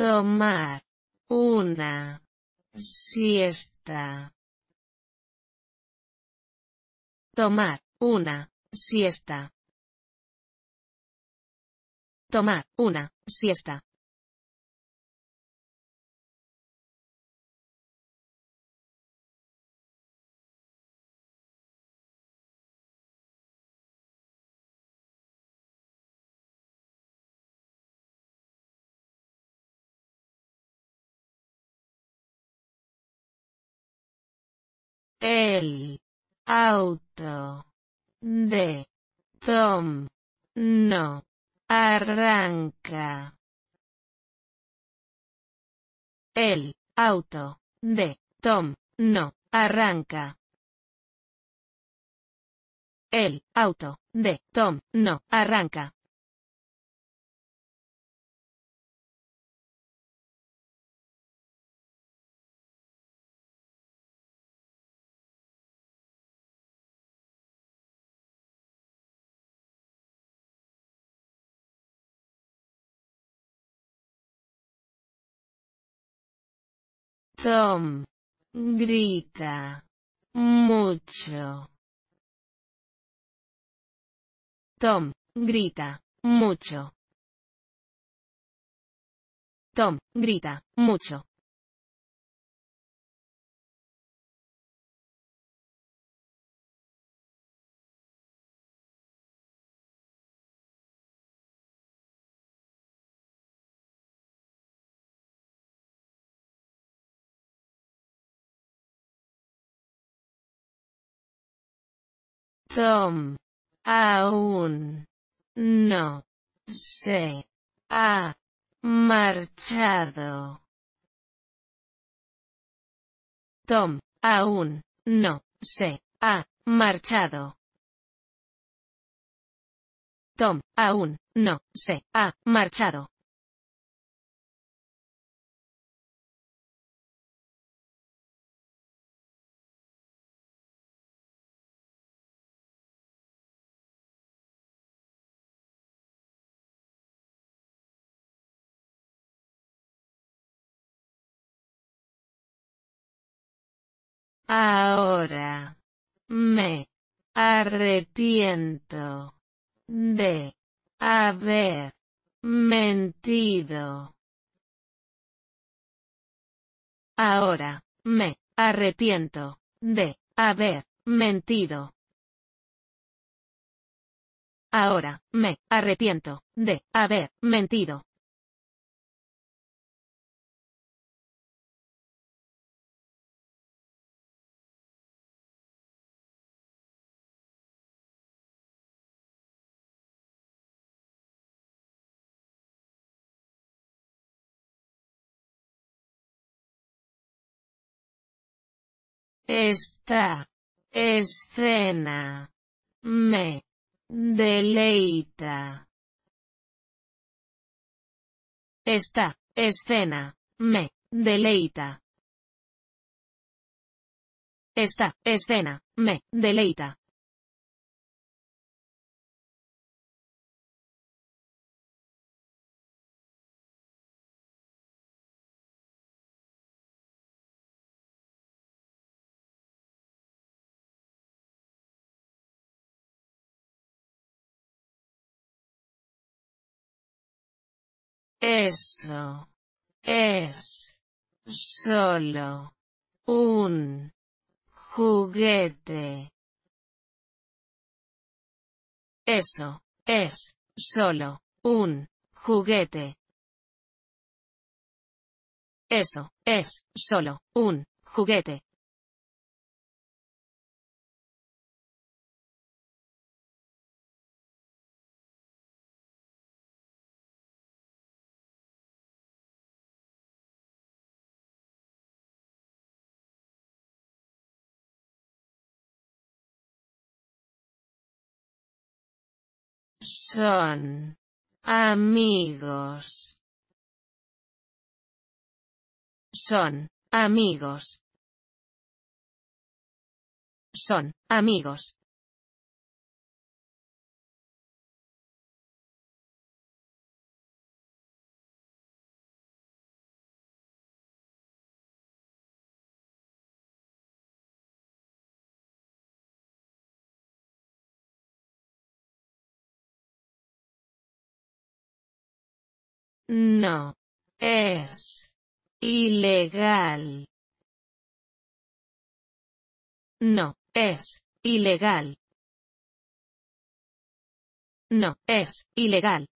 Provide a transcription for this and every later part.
Tomar. Una. Siesta. Tomar. Una. Siesta. Tomar. Una. Siesta. El auto de Tom no arranca. El auto de Tom no arranca. El auto de Tom no arranca. Tom. Grita. Mucho. Tom. Grita. Mucho. Tom. Grita. Mucho. Tom. Aún. No. Se. Ha. Marchado. Tom. Aún. No. Se. Ha. Marchado. Tom. Aún. No. Se. Ha. Marchado. Ahora. Me. Arrepiento. De. Haber. Mentido. Ahora. Me. Arrepiento. De. Haber. Mentido. Ahora, me arrepiento de haber mentido. Esta escena me deleita. Esta escena me deleita. Esta escena me deleita. Eso. Es. Solo. Un. Juguete. Eso. Es. Solo. Un. Juguete. Eso. Es. Solo. Un. Juguete. Son amigos. Son amigos. Son amigos. No. Es. Ilegal. No. Es. Ilegal. No. Es. Ilegal.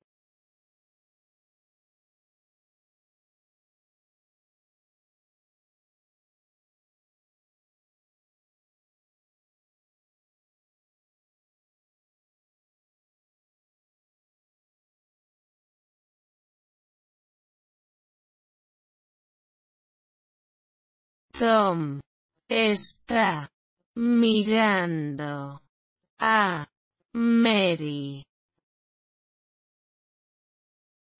Tom está mirando a Mary.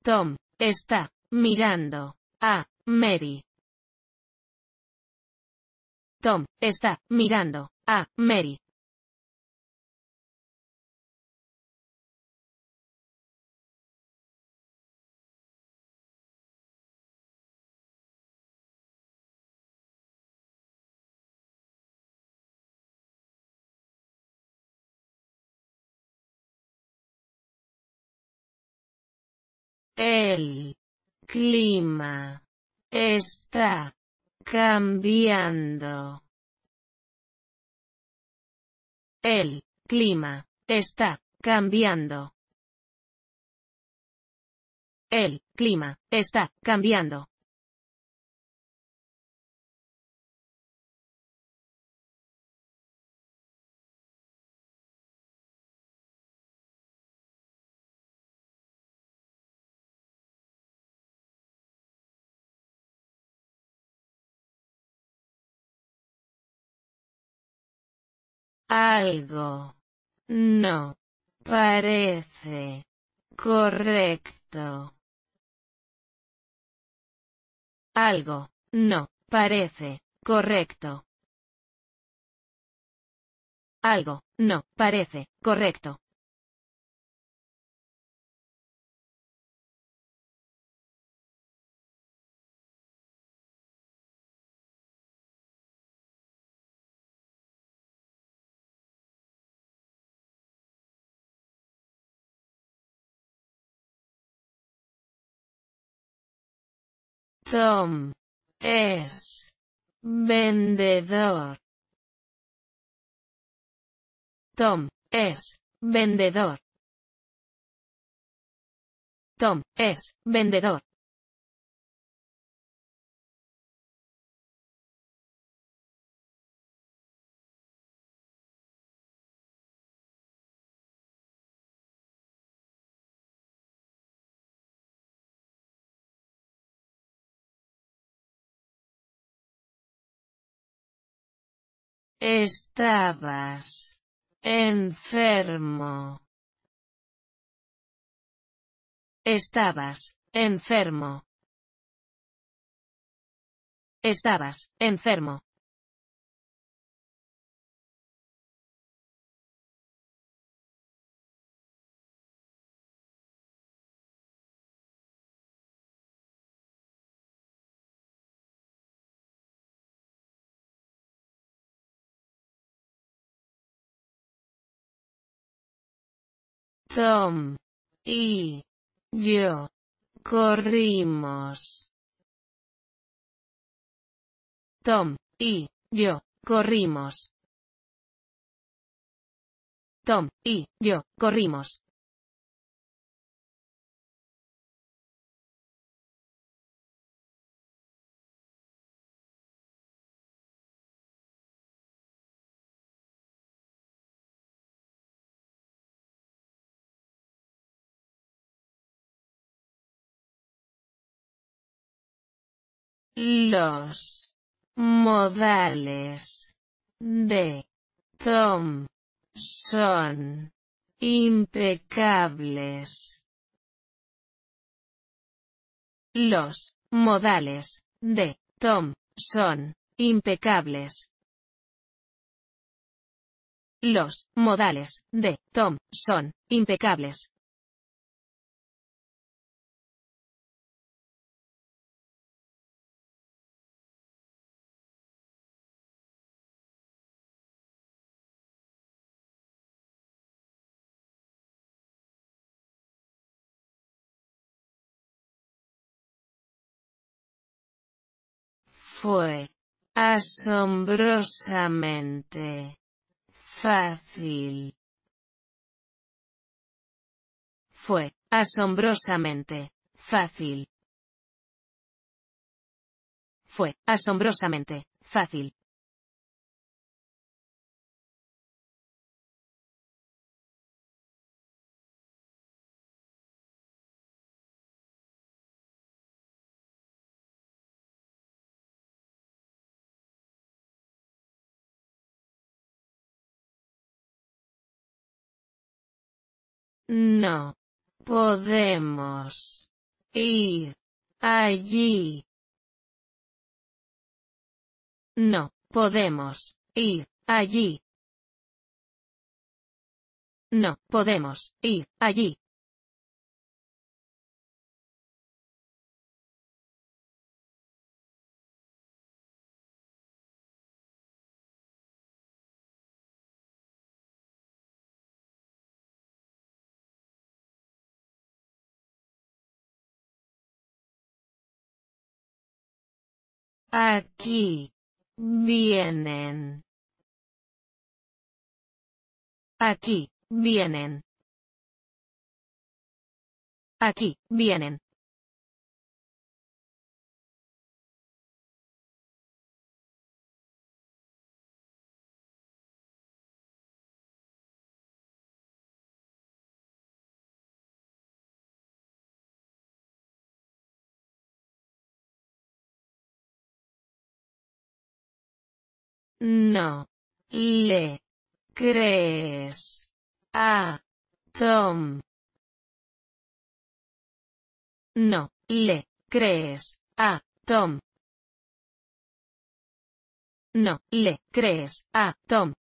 Tom está mirando a Mary. Tom está mirando a Mary. El clima está cambiando. El clima está cambiando. El clima está cambiando. Algo. No. Parece. Correcto. Algo. No. Parece. Correcto. Algo. No. Parece. Correcto. Tom es vendedor. Tom es vendedor. Tom es vendedor. Estabas enfermo. Estabas enfermo. Estabas enfermo. Tom y yo corrimos. Tom y yo corrimos. Tom y yo corrimos. Los modales de Tom son impecables. Los modales de Tom son impecables. Los modales de Tom son impecables. Fue asombrosamente fácil. Fue asombrosamente fácil. Fue asombrosamente fácil. No. Podemos. Ir. Allí. No. Podemos. Ir. Allí. No. Podemos. Ir. Allí. Aquí. Vienen. Aquí. Vienen. Aquí. Vienen. No. Le. Crees. A. Tom. No. Le. Crees. A. Tom. No. Le. Crees. A. Tom.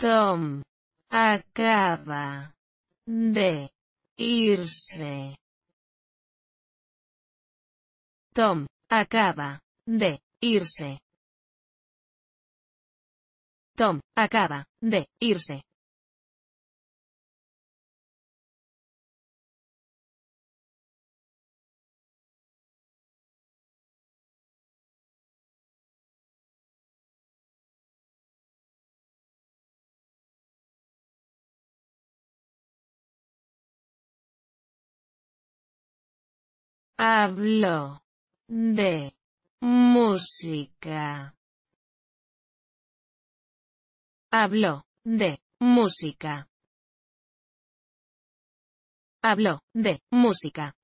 Tom. Acaba. De. Irse. Tom. Acaba. De. Irse. Tom. Acaba. De. Irse. Habló de música. Habló de música. Habló de música.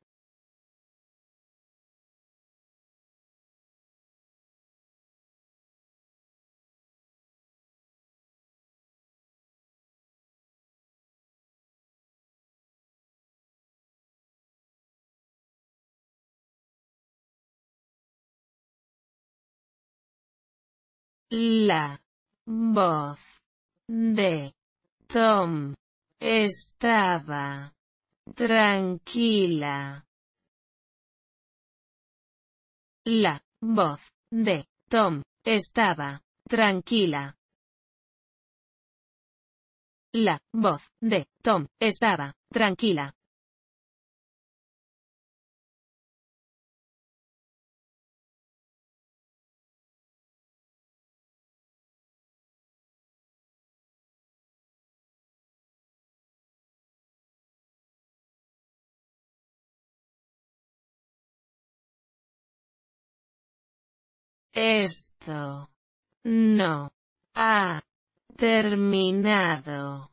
La voz de Tom estaba tranquila. La voz de Tom estaba tranquila. La voz de Tom estaba tranquila. Esto. No. Ha. Terminado.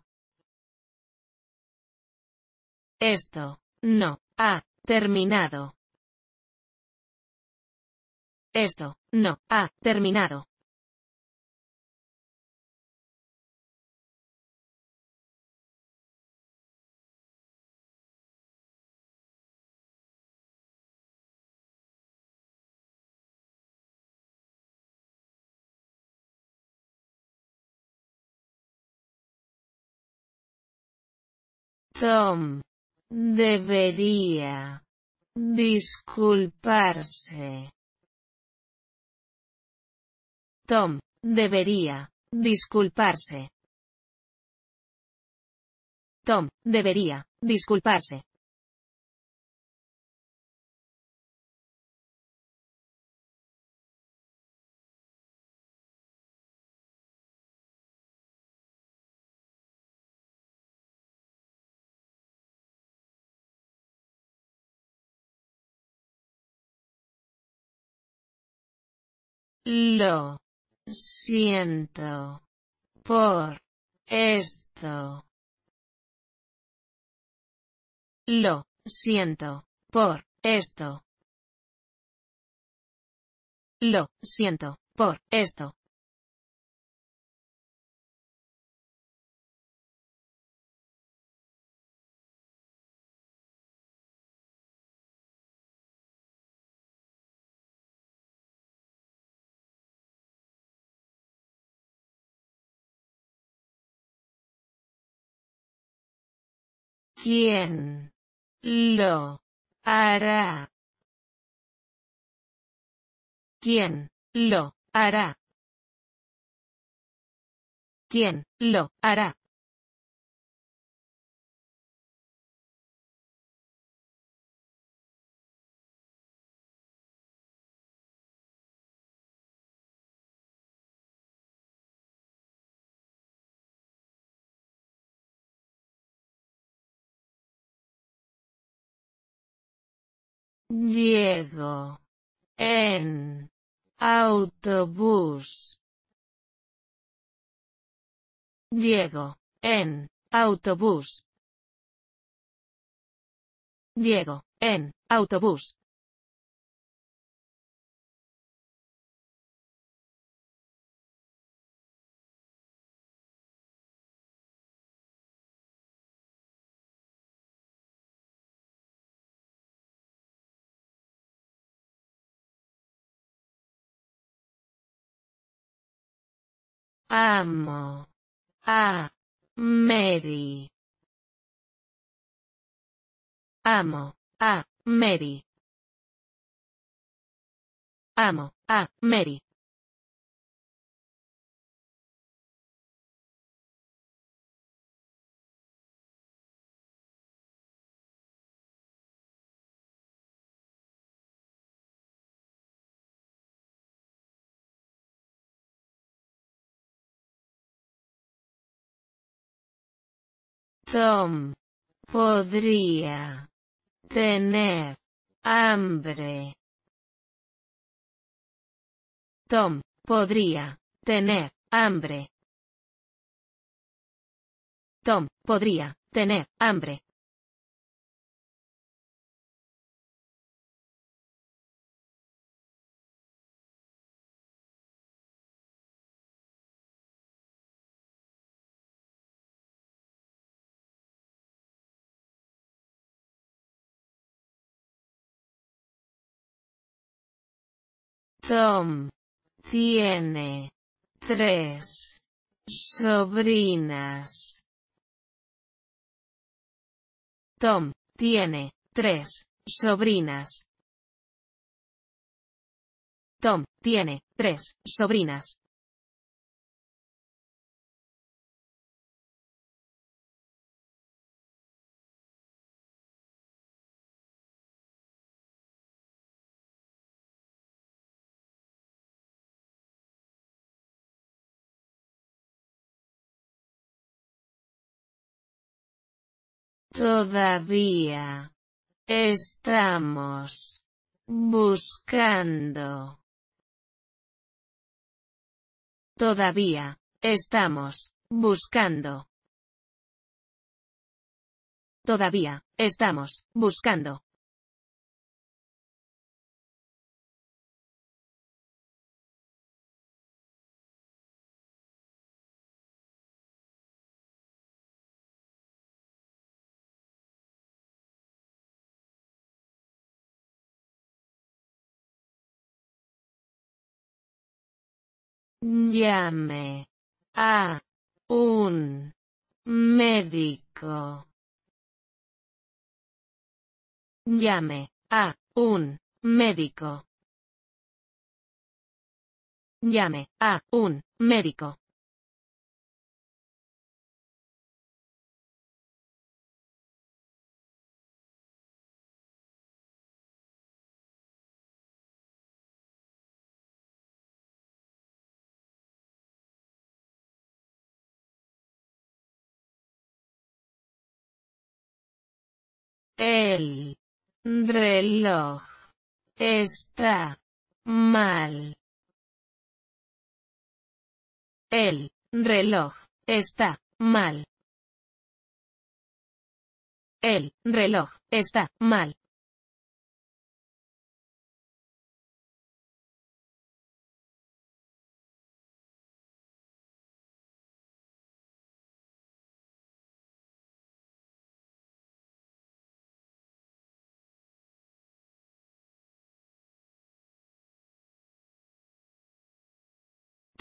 Esto. No. Ha. Terminado. Esto. No. Ha. Terminado. Tom. Debería. Disculparse. Tom. Debería. Disculparse. Tom. Debería. Disculparse. Lo siento por esto. Lo siento por esto. Lo siento por esto. ¿Quién lo hará? ¿Quién lo hará? ¿Quién lo hará? Diego En. Autobús. Diego En. Autobús. Diego En. Autobús. Amo. A. Mary. Amo. A. Mary. Amo. A. Mary. Tom. Podría. Tener. Hambre. Tom. Podría. Tener. Hambre. Tom. Podría. Tener. Hambre. Tom tiene tres sobrinas. Tom tiene tres sobrinas. Tom tiene tres sobrinas. Todavía. Estamos. Buscando. Todavía. Estamos. Buscando. Todavía. Estamos. Buscando. Llame a un médico. Llame a un médico. Llame a un médico. El reloj está mal. El reloj está mal. El reloj está mal.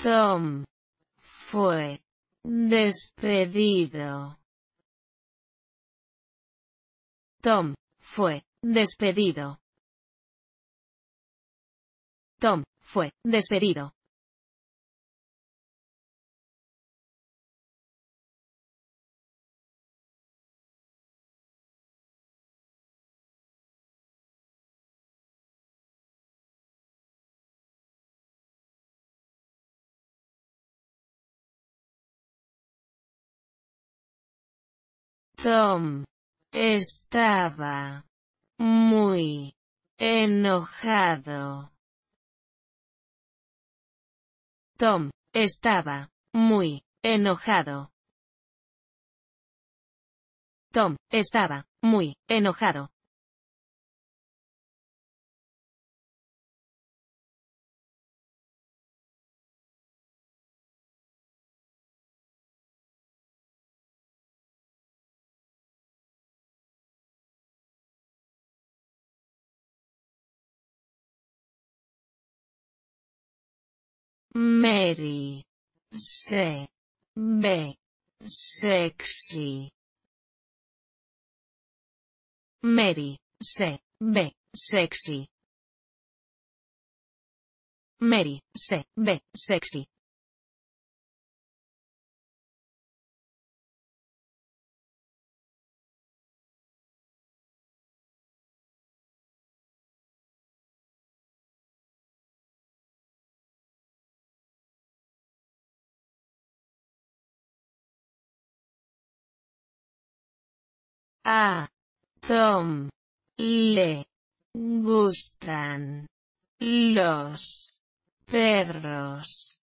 Tom fue despedido. Tom fue despedido. Tom fue despedido. Tom estaba muy enojado. Tom estaba muy enojado. Tom estaba muy enojado. Mary. Se. B. Sexy. Mary. Se. B. Sexy. Mary. Se. B. Sexy. A Tom le gustan los perros.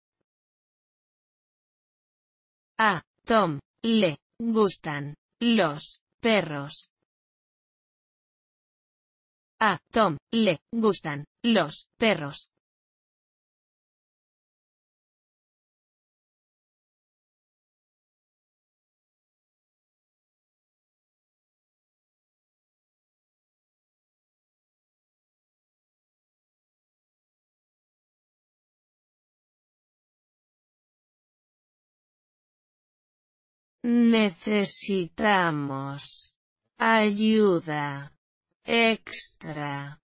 A Tom le gustan los perros. A Tom le gustan los perros. Necesitamos ayuda extra.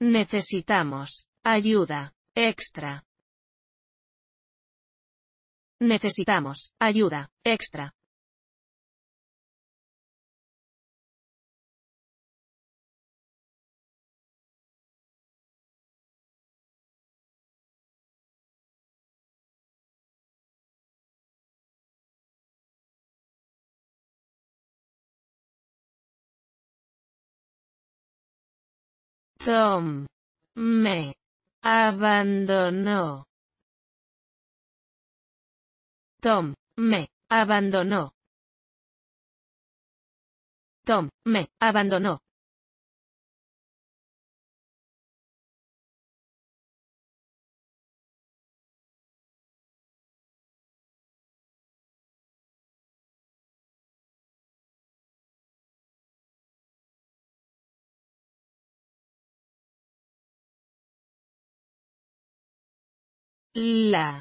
Necesitamos ayuda extra. Necesitamos ayuda extra. Tom. Me. Abandonó. Tom. Me. Abandonó. Tom. Me. Abandonó. La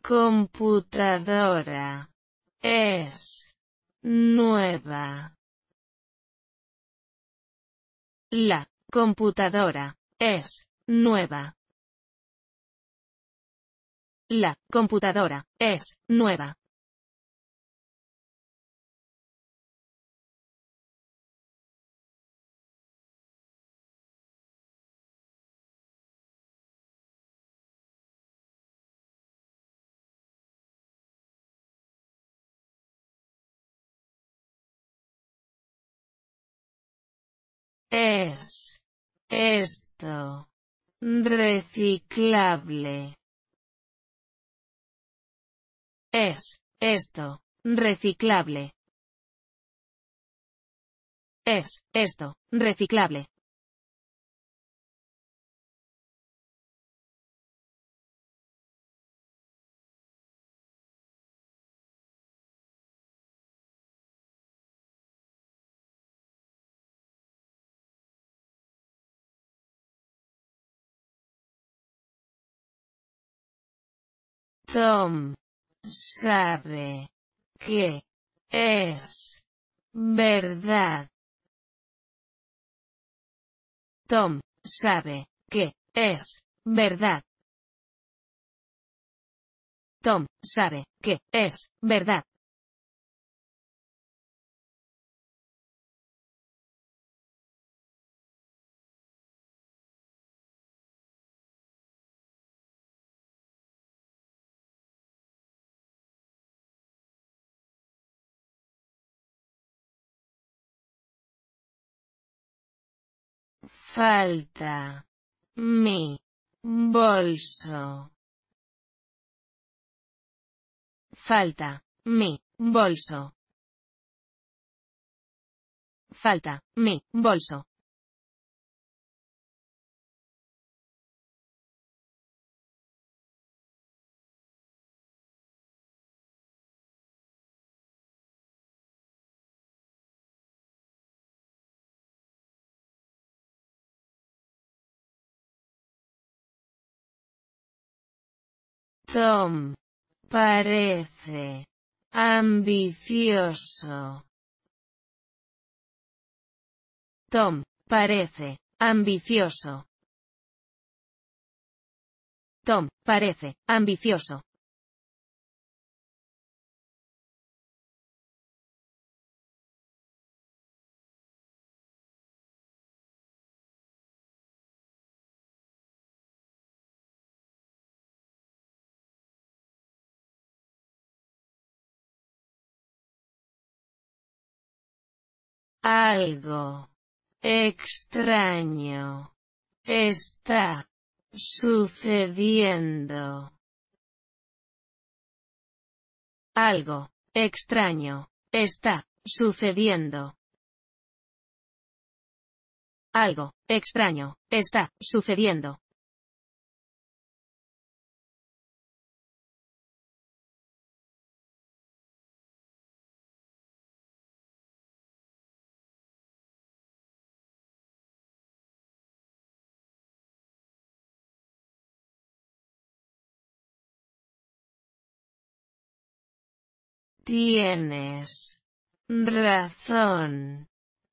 computadora es nueva. La computadora es nueva. La computadora es nueva. esto reciclable? Es esto reciclable. Es esto reciclable. Tom sabe que es verdad. Tom sabe que es verdad. Tom sabe que es verdad. Falta. Mi. Bolso. Falta. Mi. Bolso. Falta. Mi. Bolso. Tom. Parece. Ambicioso. Tom. Parece. Ambicioso. Tom. Parece. Ambicioso. Algo extraño está sucediendo. Algo extraño está sucediendo. Algo extraño está sucediendo. Tienes razón.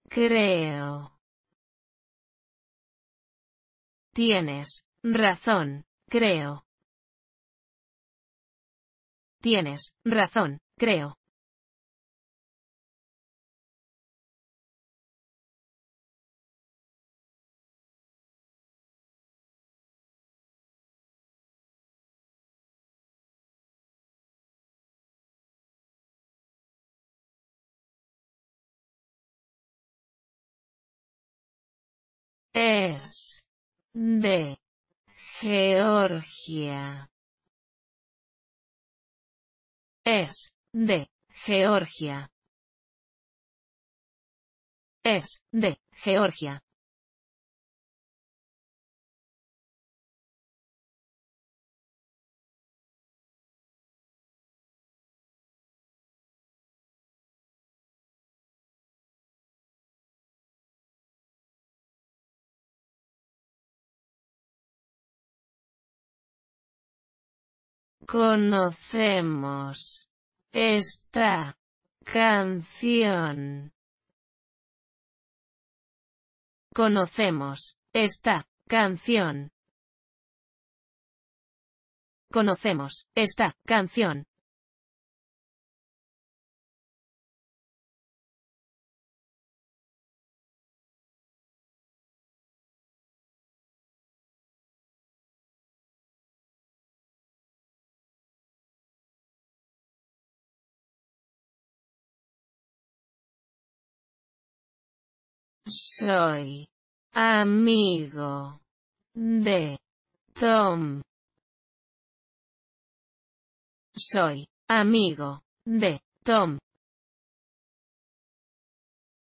Creo. Tienes razón, creo. Tienes razón, creo. Es. De. Georgia. Es. De. Georgia. Es. De. Georgia. Conocemos esta canción. Conocemos esta canción. Conocemos esta canción. Soy amigo de Tom. Soy amigo de Tom.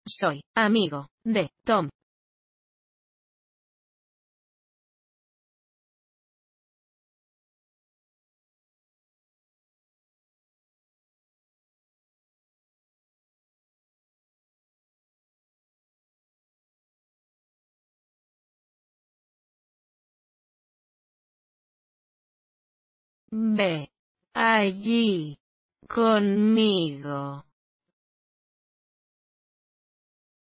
Soy amigo de Tom. Ve. Allí. Conmigo.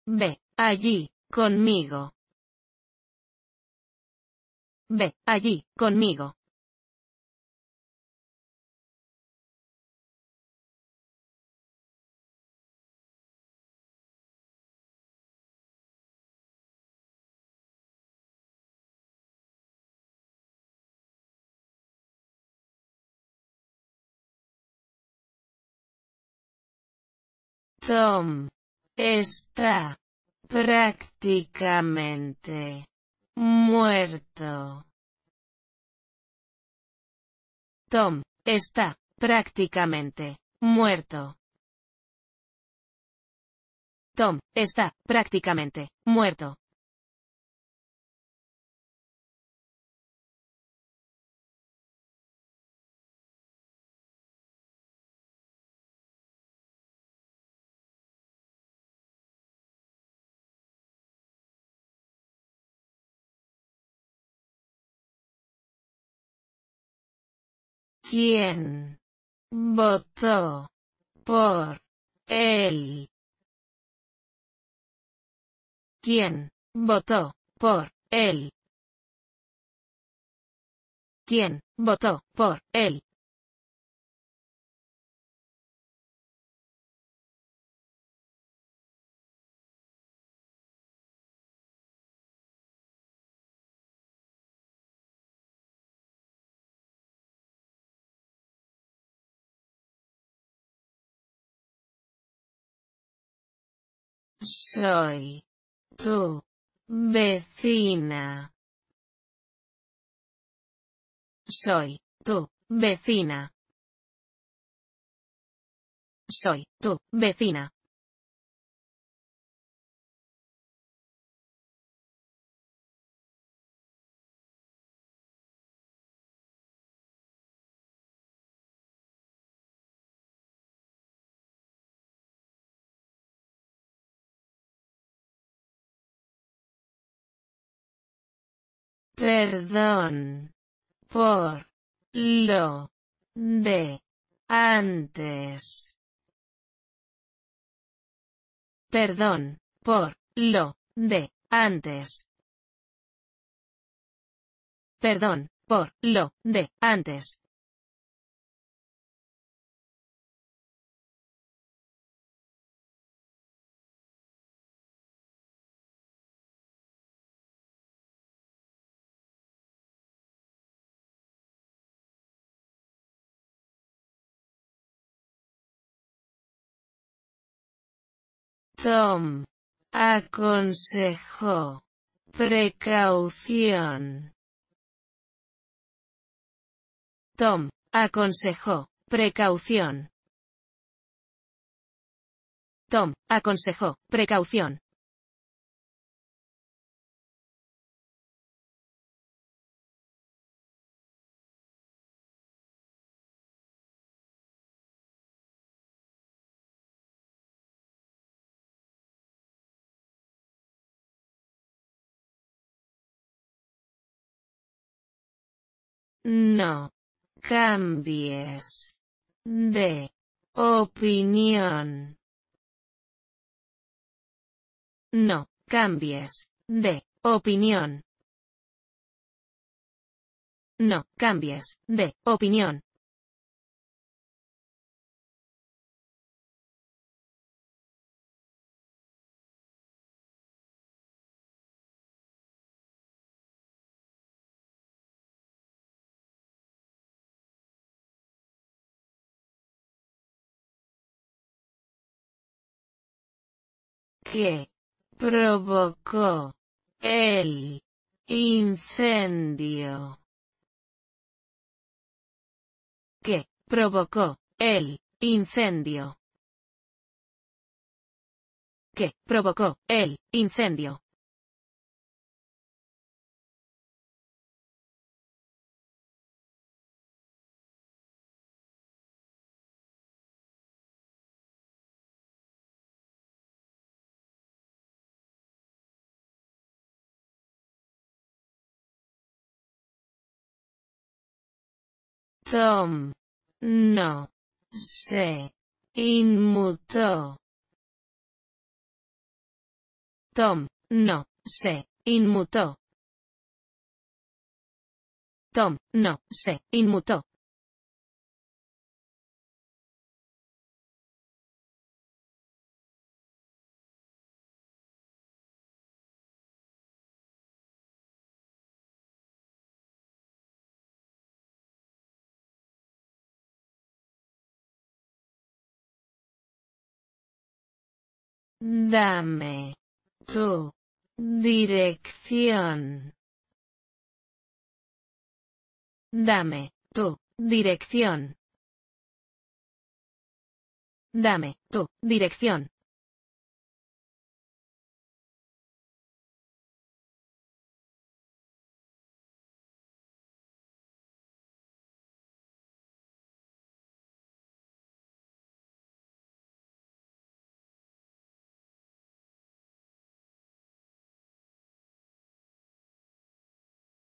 Ve. Allí. Conmigo. Ve. Allí. Conmigo. Tom está prácticamente muerto. Tom está prácticamente muerto. Tom está prácticamente muerto. ¿Quién votó por él? ¿Quién votó por él? ¿Quién votó por él? Soy. Tu. Vecina. Soy. Tu. Vecina. Soy. Tu. Vecina. Perdón. Por. Lo. De. Antes. Perdón. Por. Lo. De. Antes. Perdón. Por. Lo. De. Antes. Tom. Aconsejó. Precaución. Tom. Aconsejó. Precaución. Tom. Aconsejó. Precaución. No. Cambies. De. Opinión. No. Cambies. De. Opinión. No. Cambies. De. Opinión. que provocó el incendio que provocó el incendio que provocó el incendio Tom. No. Se. Inmutó. Tom. No. Se. Inmutó. Tom. No. Se. Inmutó. Dame. Tu. Dirección. Dame. Tu. Dirección. Dame. Tu. Dirección.